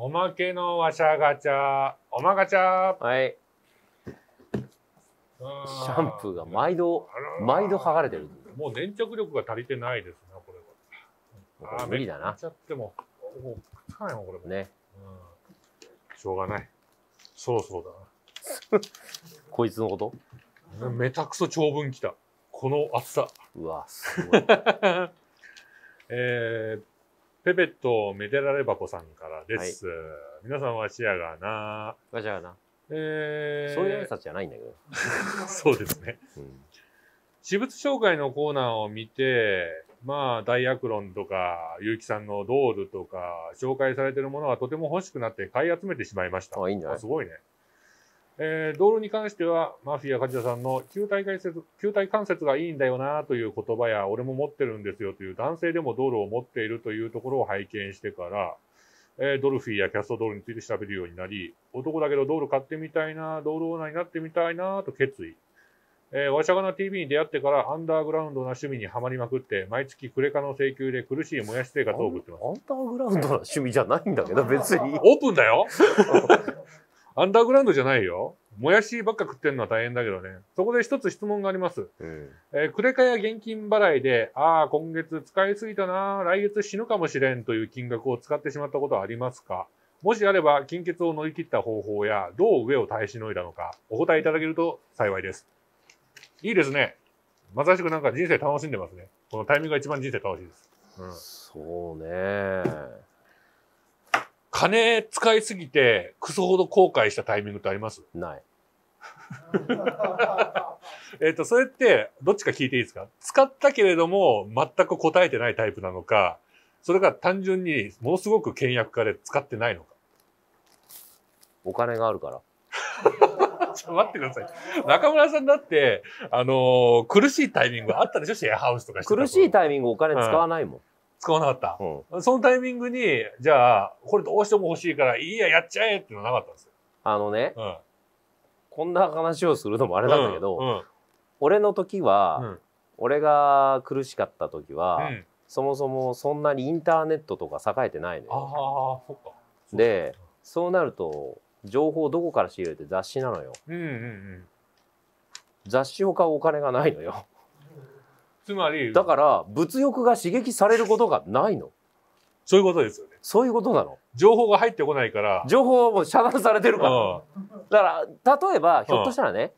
おまけのわしゃがちゃ、おまがちゃ。はい。シャンプーが毎度、毎度剥がれてる。もう粘着力が足りてないですな、これは。れ無理だな。ちゃっても、もうくっつかないもん、これも。ね。うん。しょうがない。そろそろだな。こいつのことめたくそ長文きた。この厚さ。うわ、すごい。えー、ペペットメデラレバコさんからです。はい、皆さんわしやがな。わしやがな。えー、そういう挨拶じゃないんだけど。そうですね。うん私物紹介のコーナーを見て、まあ、ダイアクロンとか、結城さんのドールとか、紹介されてるものはとても欲しくなって買い集めてしまいました。あ、いいんじゃないすごいね。えー、道路に関しては、マフィア梶田さんの球体関節、球体関節がいいんだよなという言葉や、俺も持ってるんですよという男性でも道路を持っているというところを拝見してから、えー、ドルフィーやキャスト道路について調べるようになり、男だけど道路買ってみたいな、道路オーナーになってみたいなと決意。えー、わしゃがな TV に出会ってからアンダーグラウンドな趣味にはまりまくって、毎月クレカの請求で苦しいもやし生活を送ってます。アンダーグラウンドな趣味じゃないんだけど、別に。オープンだよ アンダーグラウンドじゃないよ。もやしばっか食ってるのは大変だけどね。そこで一つ質問があります。えー、えー、クレカや現金払いで、ああ、今月使いすぎたな、来月死ぬかもしれんという金額を使ってしまったことはありますかもしあれば、金欠を乗り切った方法や、どう上を耐えしのいだのか、お答えいただけると幸いです。いいですね。まさしくなんか人生楽しんでますね。このタイミングが一番人生楽しいです。うん、そうね。金使いすぎて、クソほど後悔したタイミングってありますない。えっと、それって、どっちか聞いていいですか使ったけれども、全く答えてないタイプなのか、それが単純に、ものすごく倹約家で使ってないのか。お金があるから。ちょっと待ってください。中村さんだって、あのー、苦しいタイミングあったでしょシェアハウスとか苦しいタイミングお金使わないもん。うん使わなかった、そのタイミングにじゃあこれどうしても欲しいからいいややっちゃえっていうのはなかったんですよ、あのね、うん、こんな話をするのもあれなんだけど、うんうん俺の時は、うん俺が苦しかった時は、うんそもそもそんなにインターネットとか栄えてないのよ。あそっかでそうなると情報どこから仕入れて雑誌なのよ。うんうん雑誌を買うお金がないのよ。つまりだから物欲が刺激されることがないのそういうことですよねそういうことなの情報が入ってこないから情報はもう遮断されてるから、だから例えばひょっとしたらね、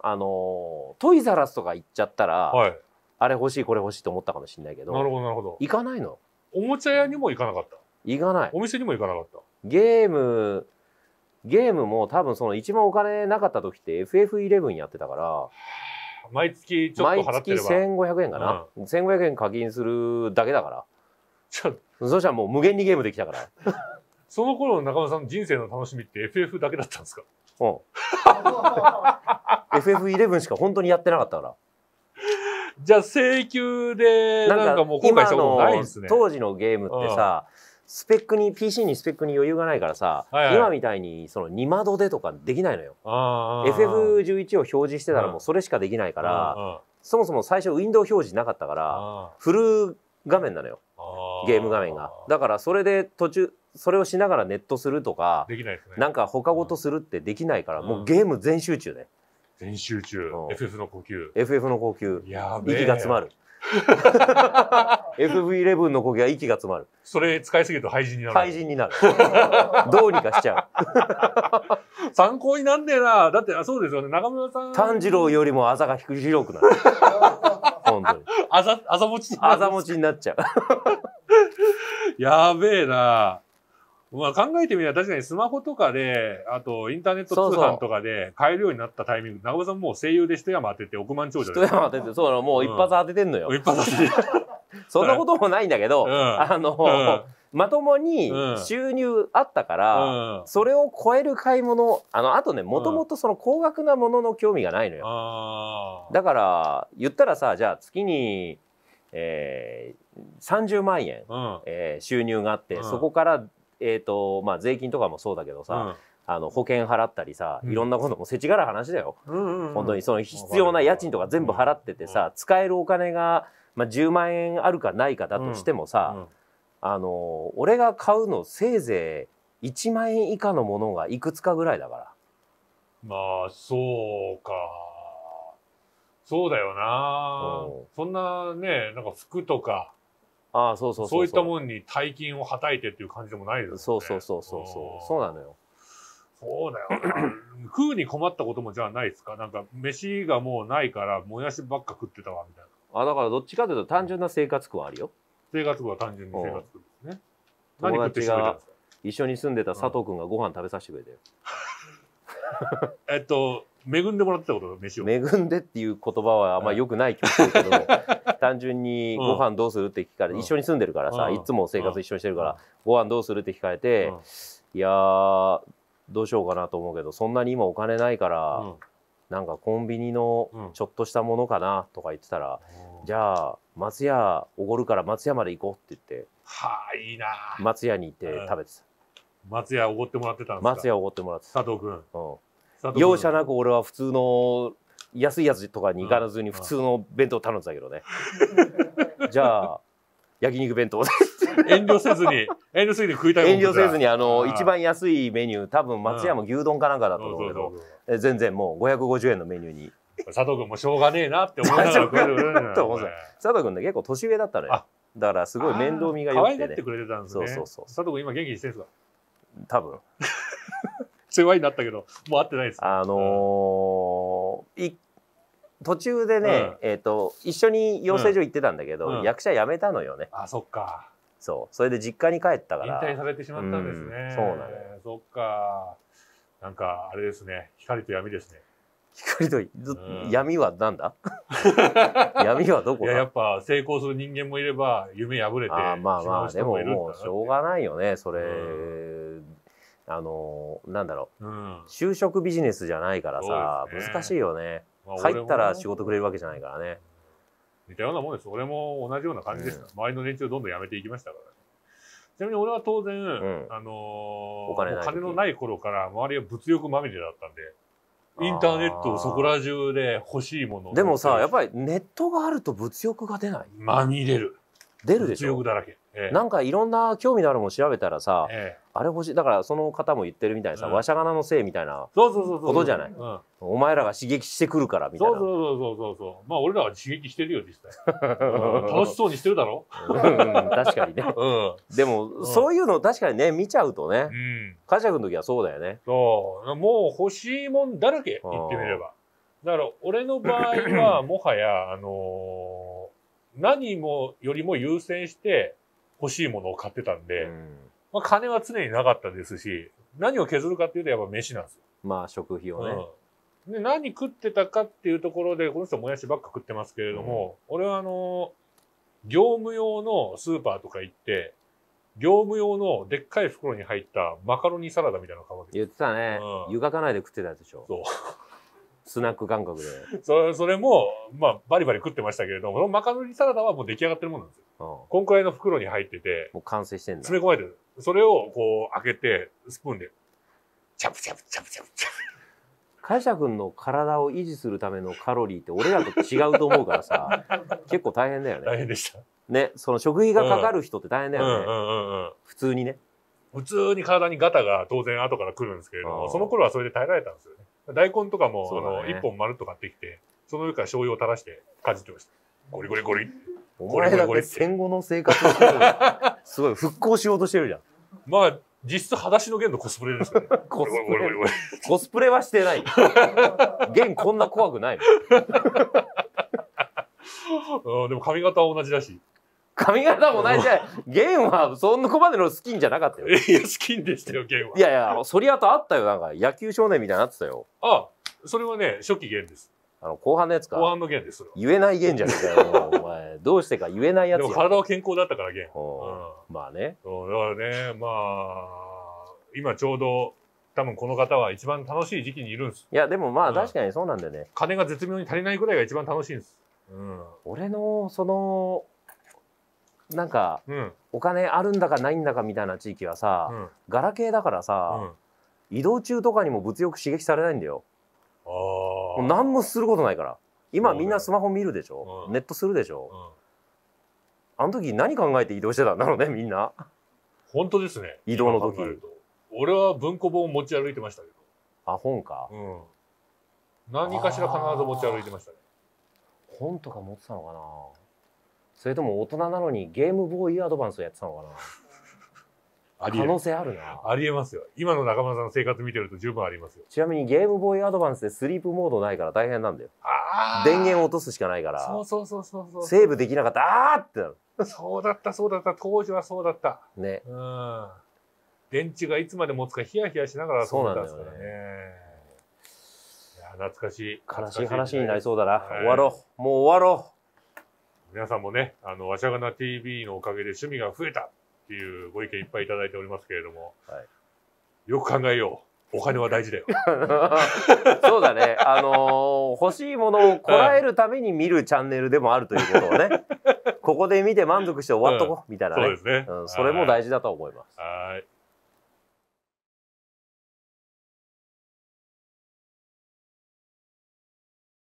あのトイザラスとか行っちゃったら、はい、あれ欲しいこれ欲しいと思ったかもしれないけどなるほどなるほど行かないのおもちゃ屋にも行かなかった行かないお店にも行かなかったゲームゲームも多分その一番お金なかった時って FF11 やってたから毎月ちょっと払ってれば毎月1500円かな、うん、1500円課金するだけだからそしたらもう無限にゲームできたから その頃の中村さんの人生の楽しみって FF だけだったんですかうん FF11 しか本当にやってなかったからじゃあ請求でなんかもう後悔したことないですね当時のゲームってさ、うんスペックに PC にスペックに余裕がないからさ、はいはい、今みたいにその2窓でとかできないのよ。FF11 を表示してたらもうそれしかできないから、そもそも最初ウィンドウ表示なかったからフル画面なのよゲーム画面が。だからそれで途中それをしながらネットするとかできないです、ね、なんか他ごとするってできないから、うん、もうゲーム全集中ね。全集中、うん、FF の呼吸 FF の呼吸息が詰まる FV11 のぎは息が詰まる。それ使いすぎると廃人になる。廃人になる。どうにかしちゃう。参考になんねえな。だって、あそうですよね。中村さん。炭治郎よりもあざが広くなる。本当に。あざ、あざ持ちになっちゃう。やべえな。まあ、考えてみれば確かにスマホとかで、あとインターネット通販とかで買えるようになったタイミング、長尾さんもう声優で一山当てて億万長者一山当てて、そうなの、もう一発当ててんのよ。うん、一発当てて。そんなこともないんだけど、うん、あの、うんまともに収入あったから、うん、それを超える買い物あのあとねもともとその高額なものの興味がないのよ、うん、だから言ったらさじゃあ月に、えー、30万円、うん、えー、収入があって、そこからえーとまあ、税金とかもそうだけどさ、あの保険払ったりさ、いろんなこともせちがら話だよ、うん、本当にその必要な家賃とか全部払っててさ、使えるお金が、まあ、10万円あるかないかだとしてもさ、あの俺が買うのせいぜい1万円以下のものがいくつかぐらいだからまあそうかそうだよな、うん、そんなねなんか服とかああそうそうそうそういったもんに大金をはたいてっていう感じでもないですよねそうそうそうそうそうそうなのよそうだよ 食うに困ったこともじゃあないですかなんか飯がもうないからもやしばっか食ってたわみたいなあだからどっちかというと単純な生活苦はあるよ生活苦は単純に生活苦ですね何食ってしまいたんですか一緒に住んでた佐藤君がご飯食べさせてくれたて、えっと恵んでもらってたこと飯を恵んでっていう言葉はあんまよくない気もするけど、単純にご飯どうするって聞かれて、一緒に住んでるからさ、いつも生活一緒にしてるから、ご飯どうするって聞かれて、いやーどうしようかなと思うけどそんなに今お金ないから、うなんかコンビニのちょっとしたものかなとか言ってたら、じゃあ松屋おごるから松屋まで行こうって言ってはあいいな松屋に行って食べてた、松屋おごってもらってたんですか松屋おごってもらってた佐藤君、うん容赦なく俺は普通の安いやつとかに行かずに普通の弁当頼んでたけどね。じゃあ焼肉弁当遠慮せずに遠慮せずに食いたい遠慮せずにあの一番安いメニュー多分松山牛丼かなんかだと思うけど、うん、全然もう550円のメニューに佐藤君もしょうがねえなって思いながら 食えると思う佐藤君ね結構年上だったのよだからすごい面倒見がよくてね可愛がってくれてたんですねそうそうそう佐藤君今元気にしてるんですか多分世話になったけど、もう会ってないです。あのー、途中でね、えっ、と、一緒に養成所行ってたんだけど、役者辞めたのよね。あ、そっか。そう。それで実家に帰ったから。引退されてしまったんですね。そうなのよ。そっか。なんか、あれですね。光と闇ですね。光と、闇はなんだ 闇はどこいや、やっぱ成功する人間もいれば、夢破れてしまう人もいるんだまあまあ、でももうしょうがないよね、それ。あのー、なんだろう、うん、就職ビジネスじゃないからさ、ね、難しいよね、まあ、入ったら仕事くれるわけじゃないからね似たようなもんです俺も同じような感じでした、うん、周りの年中どんどん辞めていきましたから、ね、ちなみに俺は当然、うん、あのー、お金金のない頃から周りは物欲まみれだったんでインターネットそこら中で欲しいものでもさやっぱりネットがあると物欲が出ないまみれる出るでしょ物欲だらけええ、なんかいろんな興味のあるもの調べたらさ、え、あれ欲しいだからその方も言ってるみたいにさ、うん、わしゃがなのせいみたいなことじゃない、お前らが刺激してくるからみたいなそうそうそうそうそうまあ俺らは刺激してるよ実際、うん、楽しそうにしてるだろ、うん、確かにね、でも、そういうの確かにね見ちゃうとね、うん、カジ君の時はそうだよねそうもう欲しいもんだらけ言ってみればだから俺の場合は もはやあのー何もよりも優先して欲しいものを買ってたんで、うん、まあ、金は常になかったですし、何を削るかっていうとやっぱ飯なんですよ。まあ食費をね、うん、で何食ってたかっていうところで、この人もやしばっか食ってますけれども、うん、俺はあの、業務用のスーパーとか行って、業務用のでっかい袋に入ったマカロニサラダみたいなの買うわけ言ってたね、うん、湯がかないで食ってたでしょ。そう。スナック感覚で。そそれも、まあ、バリバリ食ってましたけれども、そのマカロニサラダはもう出来上がってるものなんですよ。こんくらいの袋に入ってて、もう完成してんの詰め込まれてる。それをこう開けて、スプーンで、チャプチャプチャプチャプチャプ。会社君の体を維持するためのカロリーって俺らと違うと思うからさ 結構大変だよね大変でしたねその食費がかかる人って大変だよね、うんうんうんうん、普通にね普通に体にガタが当然後から来るんですけれどもその頃はそれで耐えられたんですよね大根とかも、あの、一本丸と買ってきて、その上から醤油を垂らしてかじってました。ゴリゴリゴリ。お前だこれ戦後の生活をしてる。すごい、復興しようとしてるじゃん。まあ、実質裸足の弦のコスプレですよね。コスプレ。コスプレはしてない。弦こんな怖くない。うん、でも髪型は同じだし。髪型ないじゃない。ン はそんなこまでのスキンじゃなかったよ。いや、スキンでしたよ、ゲンは。いやいや、そりゃとあったよ。なんか野球少年みたいになってたよ。ああ、それはね、初期ゲンです。あの、後半のやつか。後半のゲンです。言えないゲンじゃねえかよ。お前、どうしてか言えないやつや。でも体は健康だったからゲうん、まあね。そう、だからね、まあ、今ちょうど、多分この方は一番楽しい時期にいるんです。いや、でもまあ確かにそうなんだよね、うん、金が絶妙に足りないぐらいが一番楽しいんです。うん、俺の、その、なんか、うん、お金あるんだかないんだかみたいな地域はさ、うん、ガラケーだからさ、うん、移動中とかにも物欲刺激されないんだよ。あもう何もすることないから今みんなスマホ見るでしょ、うん、ネットするでしょ、うん、あの時何考えて移動してたんだろうねみんな。本当ですね移動の時俺は文庫本を持ち歩いてましたけどあ本か、うん、何かしら必ず持ち歩いてましたね本とか持ってたのかなそれとも大人なのにゲームボーイアドバンスをやってたのかな 可能性あるなありえますよ今の中村さんの生活見てると十分ありますよちなみにゲームボーイアドバンスでスリープモードないから大変なんだよ電源落とすしかないからそうそうそうそうそうセーブできなかったああってなるそうだったそうだった当時はそうだったねうん電池がいつまで持つかヒヤヒヤしながら遊んなんですからねねいや懐かしい悲しい話になりそうだな、はい、終わろうもう終わろう皆さんもね、あの、わしゃがな TV のおかげで趣味が増えたっていうご意見いっぱいいただいておりますけれども、はい、よく考えよう。お金は大事だよ。そうだね。あのー、欲しいものをこらえるために見るチャンネルでもあるということをね、ここで見て満足して終わっとこう、みたいなね。そうですね、うん。それも大事だと思います。はい。